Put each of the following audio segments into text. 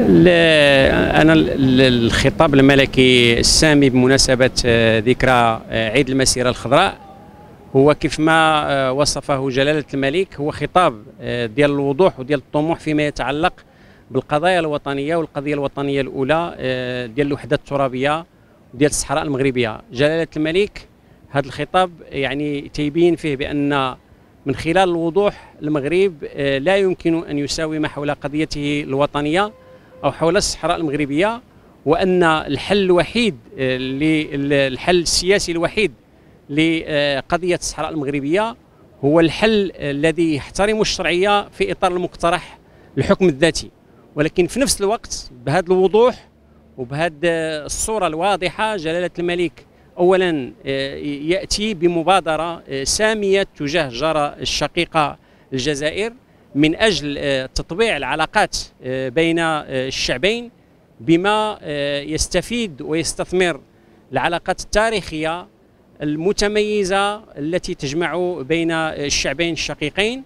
انا الخطاب الملكي السامي بمناسبه آه، ذكرى آه، عيد المسيره الخضراء هو كيف ما آه، وصفه جلاله الملك هو خطاب ديال الوضوح وديال الطموح فيما يتعلق بالقضايا الوطنيه والقضيه الوطنيه الاولى ديال الوحده الترابيه ديال الصحراء المغربيه جلاله الملك هذا الخطاب يعني تيبين فيه بان من خلال الوضوح المغرب لا يمكن ان يساوم حول قضيته الوطنيه او حول الصحراء المغربيه وان الحل الوحيد آه، الحل السياسي الوحيد لقضيه الصحراء المغربيه هو الحل الذي يحترم الشرعيه في اطار المقترح الحكم الذاتي ولكن في نفس الوقت بهذا الوضوح وبهذا الصوره الواضحه جلاله الملك اولا آه، ياتي بمبادره آه، ساميه تجاه جارة الشقيقه الجزائر من اجل آه، تطبيع العلاقات آه، بين آه، الشعبين بما يستفيد ويستثمر العلاقات التاريخيه المتميزه التي تجمع بين الشعبين الشقيقين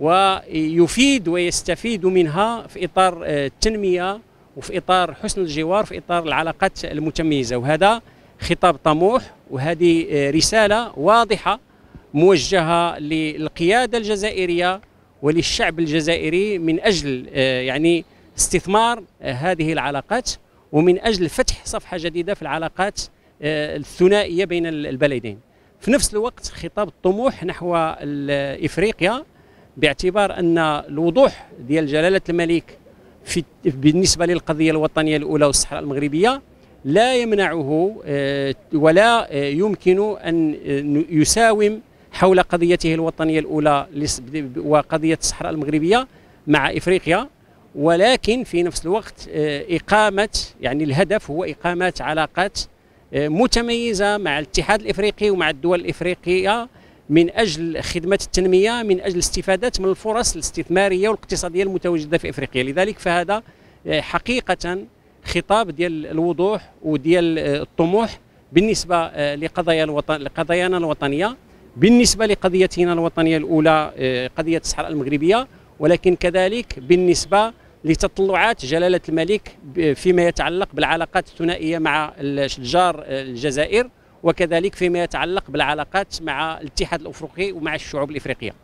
ويفيد ويستفيد منها في اطار التنميه وفي اطار حسن الجوار في اطار العلاقات المتميزه وهذا خطاب طموح وهذه رساله واضحه موجهه للقياده الجزائريه وللشعب الجزائري من أجل آه، يعني استثمار آه، هذه العلاقات ومن أجل فتح صفحة جديدة في العلاقات آه، الثنائية بين البلدين في نفس الوقت خطاب الطموح نحو إفريقيا باعتبار أن الوضوح ديال جلالة الملك في بالنسبة للقضية الوطنية الأولى والصحراء المغربية لا يمنعه ولا يمكن أن يساوم حول قضيته الوطنية الأولى وقضية الصحراء المغربية مع إفريقيا ولكن في نفس الوقت آه، إقامة يعني الهدف هو إقامة علاقات آه، متميزة مع الاتحاد الإفريقي ومع الدول الإفريقية من أجل خدمة التنمية من أجل الاستفادة من الفرص الاستثمارية والاقتصادية المتواجدة في إفريقيا لذلك فهذا آه، حقيقة خطاب ديال الوضوح وديال الطموح بالنسبة لقضايا الوطن لقضايانا الوطنية بالنسبة لقضيتنا الوطنية الأولى آه، قضية الصحراء المغربية ولكن كذلك بالنسبة لتطلعات جلالة الملك فيما يتعلق بالعلاقات الثنائية مع الجار آه، الجزائر وكذلك فيما يتعلق بالعلاقات مع الاتحاد الأفريقي ومع الشعوب الإفريقية